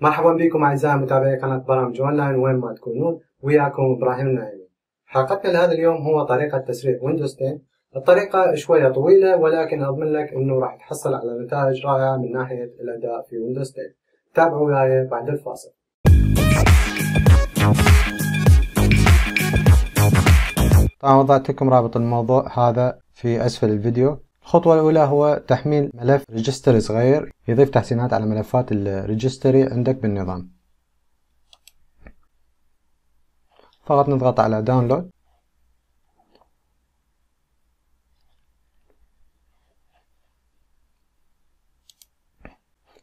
مرحبا بكم اعزائي متابعي قناه برامج اونلاين وين ما تكونون وياكم ابراهيم نايمي حلقتنا لهذا اليوم هو طريقه تسريع ويندوز 10 الطريقه شويه طويله ولكن اضمن لك انه راح تحصل على نتائج رائعه من ناحيه الاداء في ويندوز 10 تابعوا وياي بعد الفاصل طبعا وضعت لكم رابط الموضوع هذا في اسفل الفيديو الخطوة الأولى هو تحميل ملف ريجستري صغير يضيف تحسينات على ملفات الريجستري عندك بالنظام فقط نضغط على داونلود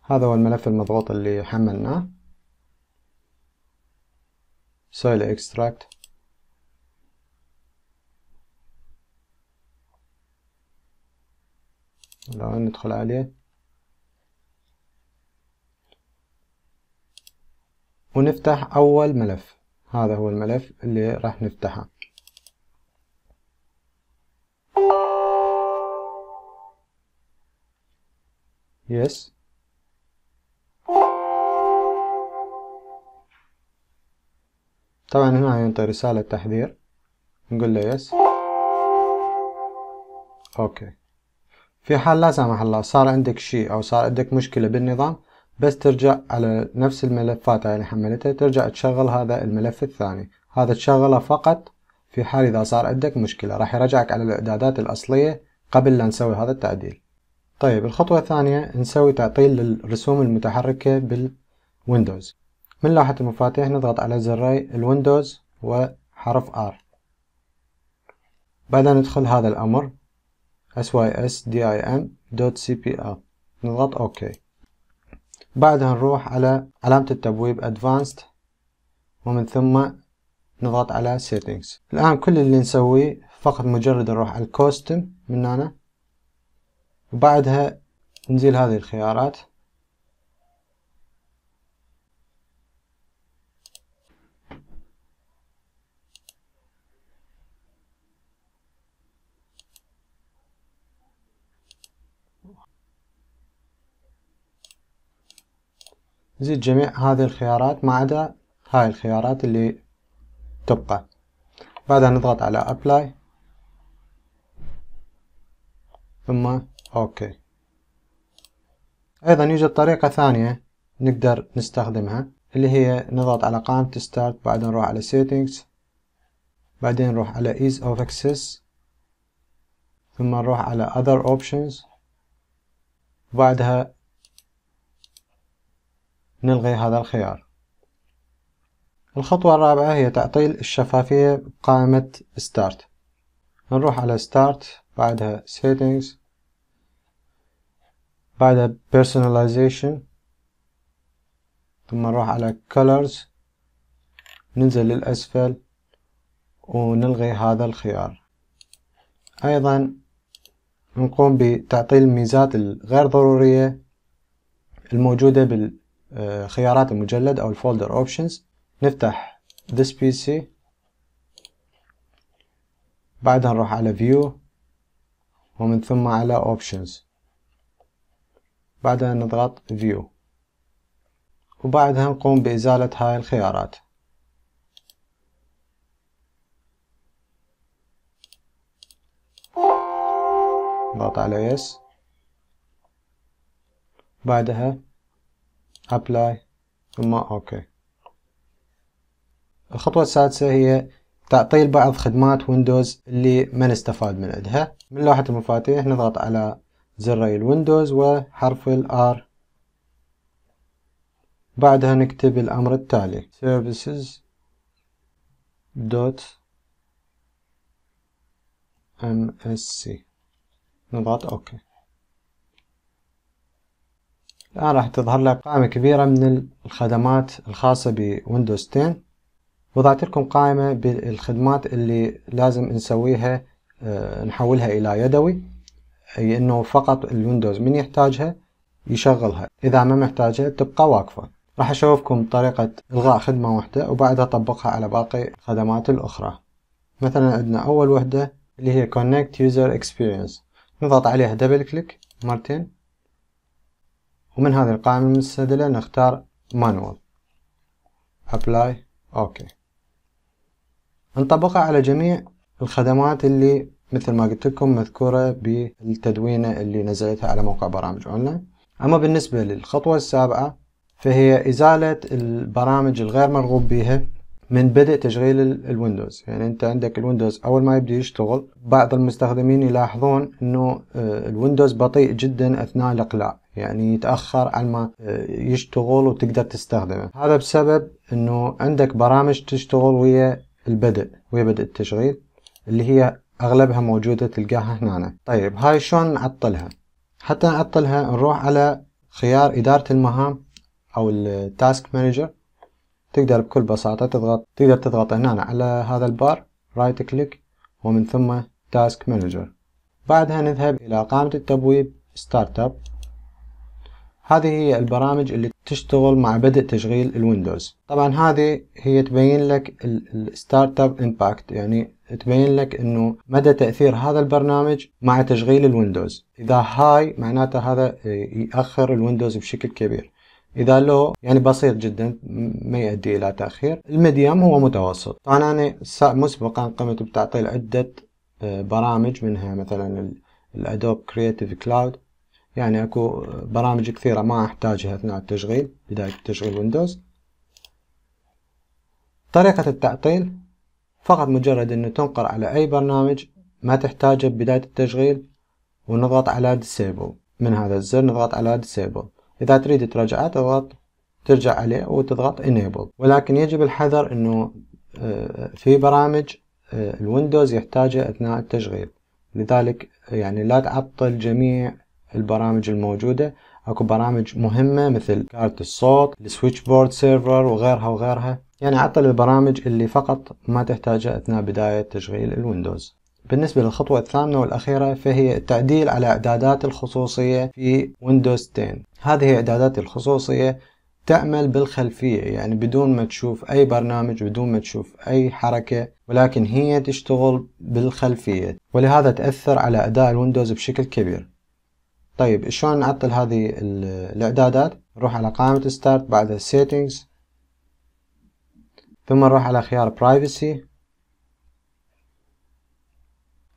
هذا هو الملف المضغوط اللي حملناه سوي اكستراكت الآن ندخل عليه ونفتح أول ملف هذا هو الملف اللي راح نفتحه يس طبعا هنا ينطي رسالة تحذير نقول له يس اوكي في حال لا سمح الله صار عندك شيء أو صار عندك مشكلة بالنظام بس ترجع على نفس الملفات اللي حملتها ترجع تشغل هذا الملف الثاني هذا تشغله فقط في حال إذا صار عندك مشكلة راح يرجعك على الإعدادات الأصلية قبل لا نسوي هذا التعديل طيب الخطوة الثانية نسوي تعطيل للرسوم المتحركة بالويندوز من لوحة المفاتيح نضغط على زري الويندوز وحرف R بعدها ندخل هذا الأمر sysdim.cpl نضغط OK بعدها نروح على علامة التبويب Advanced ومن ثم نضغط على Settings الآن كل اللي نسويه فقط مجرد نروح على Custom من هنا وبعدها نزيل هذه الخيارات نزيد جميع هذه الخيارات ما عدا هاي الخيارات اللي تبقى بعدها نضغط على ابلاي ثم اوكي ايضا يوجد طريقة ثانية نقدر نستخدمها اللي هي نضغط على قائمة ستارت بعدين نروح على settings بعدين نروح على ease of access ثم نروح على other options وبعدها نلغي هذا الخيار الخطوة الرابعة هي تعطيل الشفافية بقائمة Start نروح على Start بعدها Settings بعدها Personalization ثم نروح على Colors ننزل للأسفل ونلغي هذا الخيار أيضا نقوم بتعطيل الميزات الغير ضرورية الموجودة بال آه، خيارات المجلد أو الفولدر أوبشنز نفتح this PC بعدها نروح على View ومن ثم على Options بعدها نضغط View وبعدها نقوم بإزالة هاي الخيارات نضغط على Yes بعدها ابلاي ثم اوكي الخطوة السادسة هي تعطيل بعض خدمات ويندوز اللي ما نستفاد من عندها من لوحة المفاتيح نضغط على زري الويندوز وحرف R بعدها نكتب الأمر التالي services dot msc نضغط اوكي OK. الآن راح تظهر لك قائمة كبيرة من الخدمات الخاصة بويندوز 10 وضعت لكم قائمة بالخدمات اللي لازم نسويها آه، نحولها إلى يدوي أي أنه فقط الويندوز من يحتاجها يشغلها إذا ما محتاجها تبقى واقفة راح أشوفكم طريقة إلغاء خدمة واحدة وبعدها أطبقها على باقي الخدمات الأخرى مثلا عندنا أول وحدة اللي هي Connect User Experience نضغط عليها دبل كليك مرتين ومن هذه القائمة المستدلة نختار manual apply OK نطبقها على جميع الخدمات اللي مثل ما قلت لكم مذكورة بالتدوينة اللي نزلتها على موقع برامج أونلاين أما بالنسبة للخطوة السابعة فهي إزالة البرامج الغير مرغوب بها من بدء تشغيل الويندوز يعني انت عندك الويندوز اول ما يبدي يشتغل بعض المستخدمين يلاحظون انه آه، الويندوز بطيء جدا اثناء الاقلاع يعني يتأخر على ما آه، يشتغل وتقدر تستخدمه هذا بسبب انه عندك برامج تشتغل ويا البدء ويا بدء التشغيل اللي هي اغلبها موجودة تلقاها هنا طيب هاي شلون نعطلها حتى نعطلها نروح على خيار إدارة المهام أو التاسك مانجر تقدر بكل بساطة تضغط تقدر تضغط هنا على هذا البار رايت كليك ومن ثم تاسك مانجر بعدها نذهب إلى قائمة التبويب ستارت اب هذه هي البرامج اللي تشتغل مع بدء تشغيل الويندوز طبعا هذه هي تبين لك الستارت اب امباكت يعني تبين لك انه مدى تاثير هذا البرنامج مع تشغيل الويندوز اذا هاي معناته هذا ياخر الويندوز بشكل كبير اذا لو يعني بسيط جدا ما يؤدي الى تاخير الميديم هو متوسط طبعا انا مسبقا قمت بتعطيل عده آه، برامج منها مثلا الادوب كرياتيف كلاود يعني اكو برامج كثيرة ما احتاجها اثناء التشغيل بداية تشغيل ويندوز طريقة التعطيل فقط مجرد انه تنقر على اي برنامج ما تحتاجه ببداية التشغيل ونضغط على disable من هذا الزر نضغط على disable اذا تريد ترجعه تضغط ترجع عليه وتضغط enable ولكن يجب الحذر انه آه، في برامج آه، الويندوز يحتاجها اثناء التشغيل لذلك يعني لا تعطل جميع البرامج الموجودة اكو برامج مهمة مثل كارت الصوت السويتش بورد سيرفر وغيرها وغيرها يعني حتى البرامج اللي فقط ما تحتاجها اثناء بداية تشغيل الويندوز بالنسبة للخطوة الثامنة والأخيرة فهي التعديل على إعدادات الخصوصية في ويندوز 10 هذه إعدادات الخصوصية تعمل بالخلفية يعني بدون ما تشوف أي برنامج بدون ما تشوف أي حركة ولكن هي تشتغل بالخلفية ولهذا تأثر على أداء الويندوز بشكل كبير طيب شلون نعطل هذه الاعدادات نروح على قائمة ستارت بعد settings ثم نروح على خيار برايفسي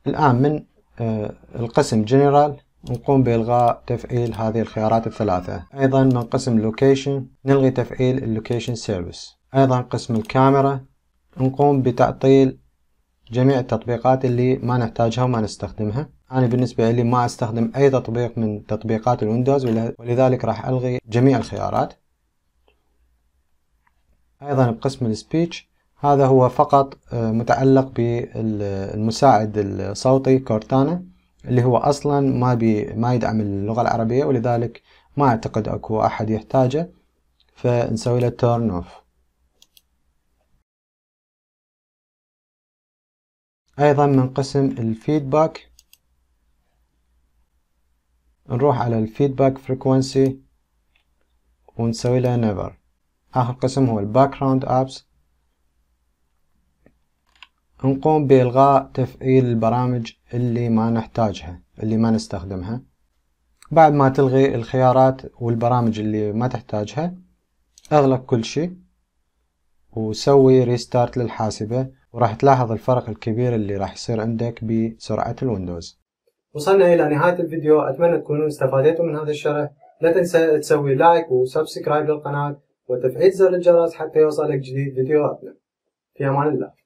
الآن من آه، القسم جنرال نقوم بإلغاء تفعيل هذه الخيارات الثلاثة أيضا من قسم لوكيشن نلغي تفعيل اللوكيشن سيرفيس أيضا قسم الكاميرا نقوم بتعطيل جميع التطبيقات اللي ما نحتاجها وما نستخدمها أنا بالنسبة لي ما أستخدم أي تطبيق من تطبيقات الويندوز ولذلك راح ألغي جميع الخيارات أيضا بقسم السبيتش هذا هو فقط آه، متعلق بالمساعد الصوتي كورتانا اللي هو أصلا ما بي ما يدعم اللغة العربية ولذلك ما أعتقد أكو أحد يحتاجه فنسوي له turn اوف أيضا من قسم الفيدباك نروح على الفيدباك فريكوانسي ونسوي لها نيفر آخر قسم هو الباك جراوند أبس نقوم بإلغاء تفعيل البرامج اللي ما نحتاجها اللي ما نستخدمها بعد ما تلغي الخيارات والبرامج اللي ما تحتاجها اغلق كل شيء وسوي ريستارت للحاسبة وراح تلاحظ الفرق الكبير اللي راح يصير عندك بسرعة الويندوز وصلنا إلى نهاية الفيديو أتمنى تكونوا استفادتوا من هذا الشرح لا تنسى تسوي لايك وسبسكرايب للقناة وتفعيل زر الجرس حتى يوصلك جديد فيديوهاتنا في أمان الله